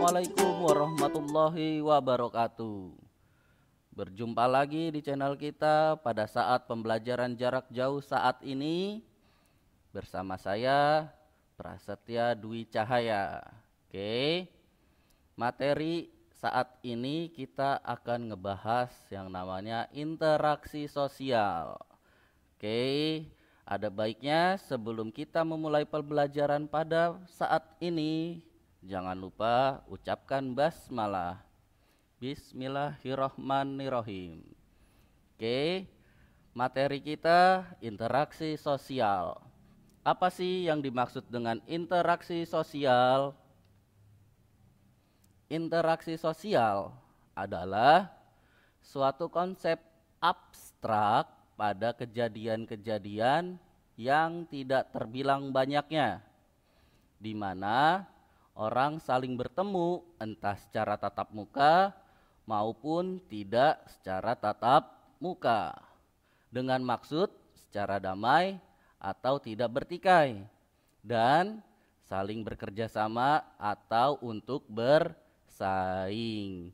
Assalamualaikum warahmatullahi wabarakatuh. Berjumpa lagi di channel kita pada saat pembelajaran jarak jauh saat ini bersama saya Prasetya Dwi Cahaya. Oke. Materi saat ini kita akan ngebahas yang namanya interaksi sosial. Oke. Ada baiknya sebelum kita memulai pembelajaran pada saat ini, Jangan lupa ucapkan basmalah. Bismillahirrohmanirrohim. Oke, materi kita interaksi sosial. Apa sih yang dimaksud dengan interaksi sosial? Interaksi sosial adalah suatu konsep abstrak pada kejadian-kejadian yang tidak terbilang banyaknya, di mana orang saling bertemu entah secara tatap muka maupun tidak secara tatap muka dengan maksud secara damai atau tidak bertikai dan saling bekerja sama atau untuk bersaing.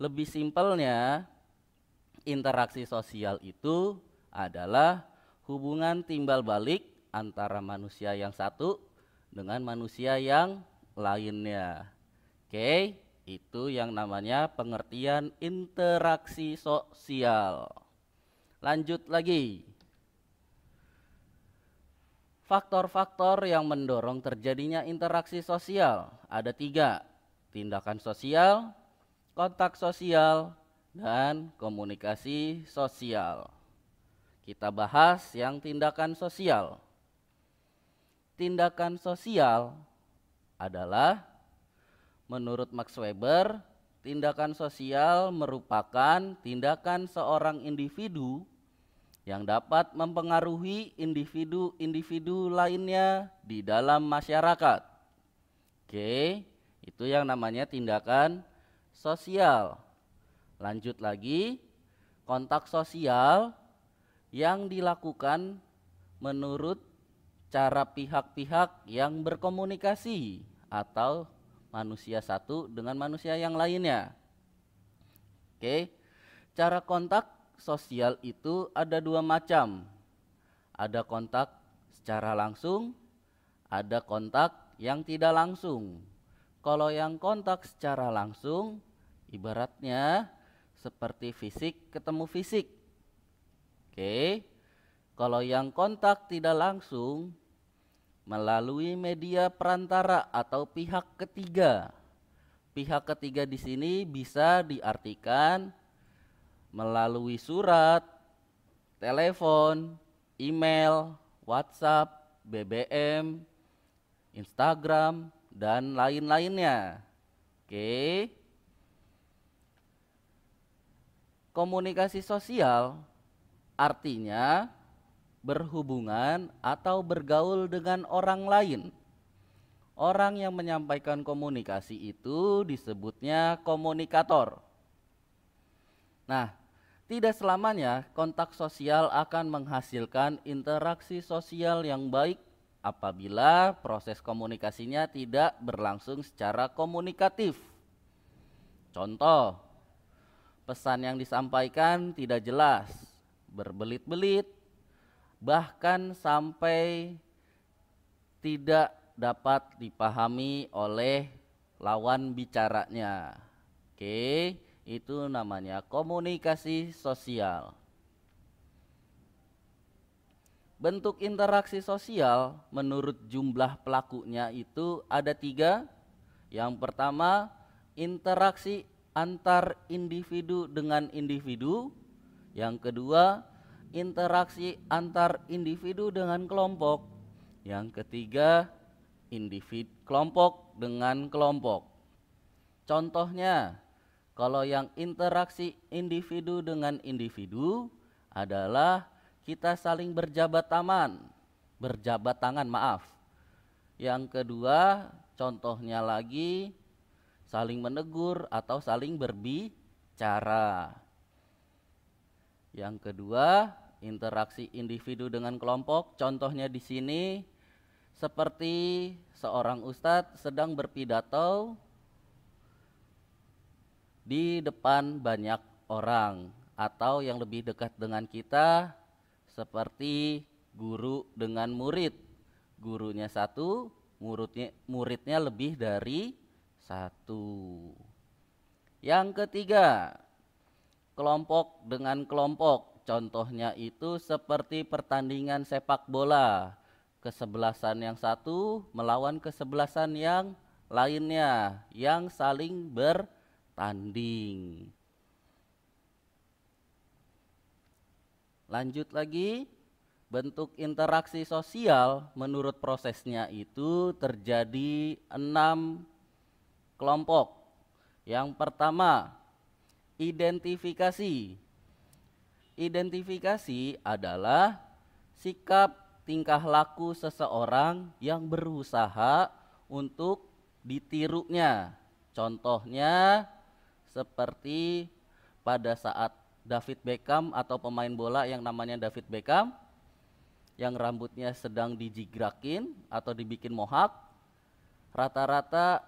Lebih simpelnya, interaksi sosial itu adalah hubungan timbal balik antara manusia yang satu dengan manusia yang lainnya. Oke, itu yang namanya pengertian interaksi sosial. Lanjut lagi. Faktor-faktor yang mendorong terjadinya interaksi sosial ada tiga: tindakan sosial, kontak sosial, dan komunikasi sosial. Kita bahas yang tindakan sosial. Tindakan sosial adalah menurut Max Weber, tindakan sosial merupakan tindakan seorang individu yang dapat mempengaruhi individu-individu lainnya di dalam masyarakat. Oke, itu yang namanya tindakan sosial. Lanjut lagi, kontak sosial yang dilakukan menurut cara pihak-pihak yang berkomunikasi atau manusia satu dengan manusia yang lainnya. Oke. Cara kontak sosial itu ada dua macam. Ada kontak secara langsung, ada kontak yang tidak langsung. Kalau yang kontak secara langsung ibaratnya seperti fisik ketemu fisik. Oke. Kalau yang kontak tidak langsung melalui media perantara atau pihak ketiga. Pihak ketiga di sini bisa diartikan melalui surat, telepon, email, WhatsApp, BBM, Instagram, dan lain-lainnya. Oke. Komunikasi sosial artinya berhubungan atau bergaul dengan orang lain. Orang yang menyampaikan komunikasi itu disebutnya komunikator. Nah, tidak selamanya kontak sosial akan menghasilkan interaksi sosial yang baik apabila proses komunikasinya tidak berlangsung secara komunikatif. Contoh, pesan yang disampaikan tidak jelas, berbelit-belit, bahkan sampai tidak dapat dipahami oleh lawan bicaranya. Oke, itu namanya komunikasi sosial. Bentuk interaksi sosial menurut jumlah pelakunya itu ada tiga. Yang pertama, interaksi antar individu dengan individu. Yang kedua, interaksi antar individu dengan kelompok. Yang ketiga, individu kelompok dengan kelompok. Contohnya, kalau yang interaksi individu dengan individu adalah kita saling berjabat tangan, berjabat tangan, maaf. Yang kedua, contohnya lagi saling menegur atau saling berbicara. Yang kedua, interaksi individu dengan kelompok. Contohnya di sini seperti seorang ustadz sedang berpidato di depan banyak orang atau yang lebih dekat dengan kita seperti guru dengan murid. Gurunya satu, muridnya, muridnya lebih dari satu. Yang ketiga, kelompok dengan kelompok. Contohnya itu seperti pertandingan sepak bola. Kesebelasan yang satu melawan kesebelasan yang lainnya yang saling bertanding. Lanjut lagi, bentuk interaksi sosial menurut prosesnya itu terjadi enam kelompok. Yang pertama, identifikasi Identifikasi adalah sikap tingkah laku seseorang yang berusaha untuk ditirunya. Contohnya seperti pada saat David Beckham atau pemain bola yang namanya David Beckham yang rambutnya sedang dijigrakin atau dibikin mohak. Rata-rata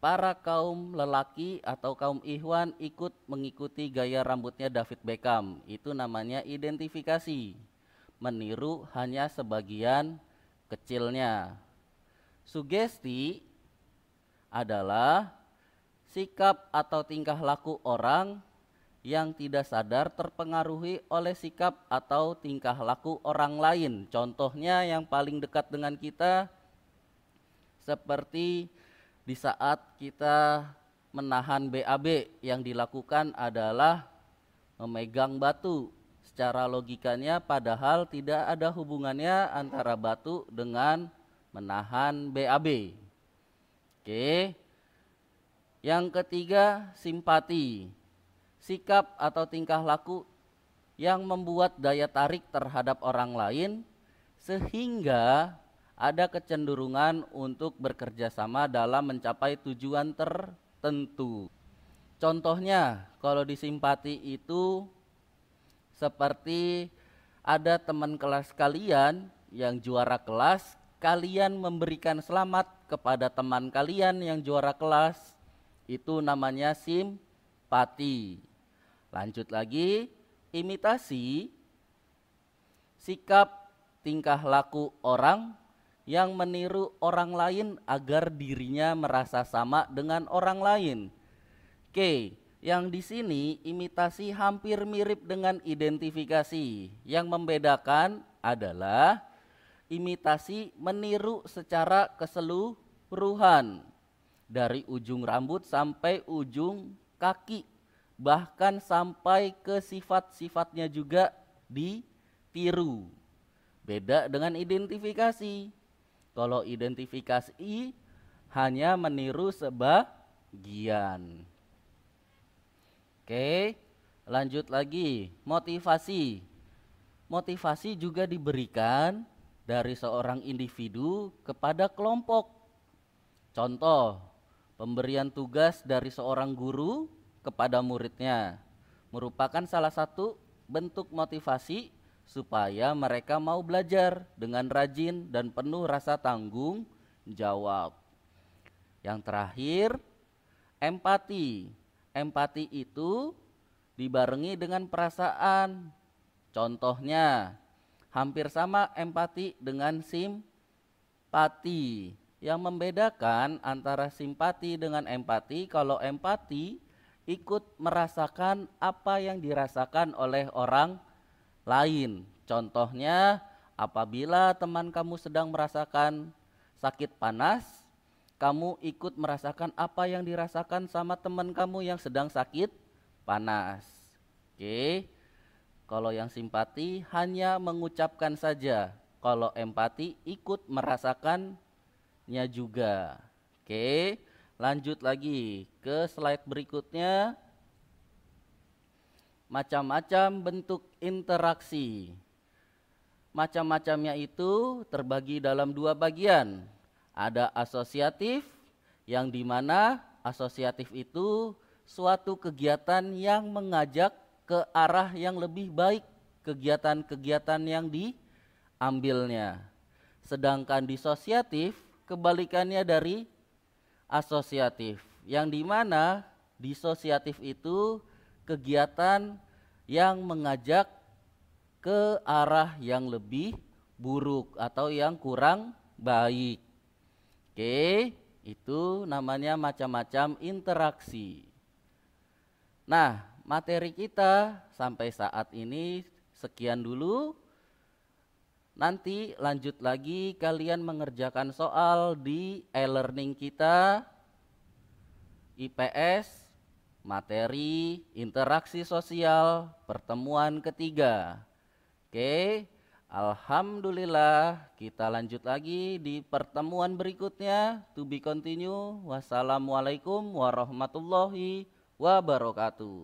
para kaum lelaki atau kaum ikhwan ikut mengikuti gaya rambutnya David Beckham. Itu namanya identifikasi. Meniru hanya sebagian kecilnya. Sugesti adalah sikap atau tingkah laku orang yang tidak sadar terpengaruhi oleh sikap atau tingkah laku orang lain. Contohnya yang paling dekat dengan kita seperti di saat kita menahan BAB yang dilakukan adalah memegang batu. Secara logikanya padahal tidak ada hubungannya antara batu dengan menahan BAB. Oke. Yang ketiga, simpati. Sikap atau tingkah laku yang membuat daya tarik terhadap orang lain sehingga ada kecenderungan untuk bekerja sama dalam mencapai tujuan tertentu. Contohnya, kalau disimpati itu seperti ada teman kelas kalian yang juara kelas, kalian memberikan selamat kepada teman kalian yang juara kelas, itu namanya simpati. Lanjut lagi, imitasi sikap tingkah laku orang yang meniru orang lain agar dirinya merasa sama dengan orang lain. Oke, yang di sini imitasi hampir mirip dengan identifikasi. Yang membedakan adalah imitasi meniru secara keseluruhan dari ujung rambut sampai ujung kaki, bahkan sampai ke sifat-sifatnya juga ditiru. Beda dengan identifikasi kalau identifikasi hanya meniru sebagian. Oke, lanjut lagi. Motivasi. Motivasi juga diberikan dari seorang individu kepada kelompok. Contoh, pemberian tugas dari seorang guru kepada muridnya merupakan salah satu bentuk motivasi supaya mereka mau belajar dengan rajin dan penuh rasa tanggung jawab. Yang terakhir, empati. Empati itu dibarengi dengan perasaan. Contohnya, hampir sama empati dengan simpati. Yang membedakan antara simpati dengan empati, kalau empati ikut merasakan apa yang dirasakan oleh orang lain. Contohnya, apabila teman kamu sedang merasakan sakit panas, kamu ikut merasakan apa yang dirasakan sama teman kamu yang sedang sakit panas. Oke. Kalau yang simpati hanya mengucapkan saja. Kalau empati ikut merasakannya juga. Oke. Lanjut lagi ke slide berikutnya macam-macam bentuk interaksi. Macam-macamnya itu terbagi dalam dua bagian. Ada asosiatif yang dimana asosiatif itu suatu kegiatan yang mengajak ke arah yang lebih baik kegiatan-kegiatan yang diambilnya. Sedangkan disosiatif kebalikannya dari asosiatif yang dimana disosiatif itu kegiatan yang mengajak ke arah yang lebih buruk atau yang kurang baik. Oke, itu namanya macam-macam interaksi. Nah, materi kita sampai saat ini sekian dulu. Nanti lanjut lagi kalian mengerjakan soal di e-learning kita IPS materi, interaksi sosial, pertemuan ketiga. Oke, Alhamdulillah kita lanjut lagi di pertemuan berikutnya. To be continue. Wassalamualaikum warahmatullahi wabarakatuh.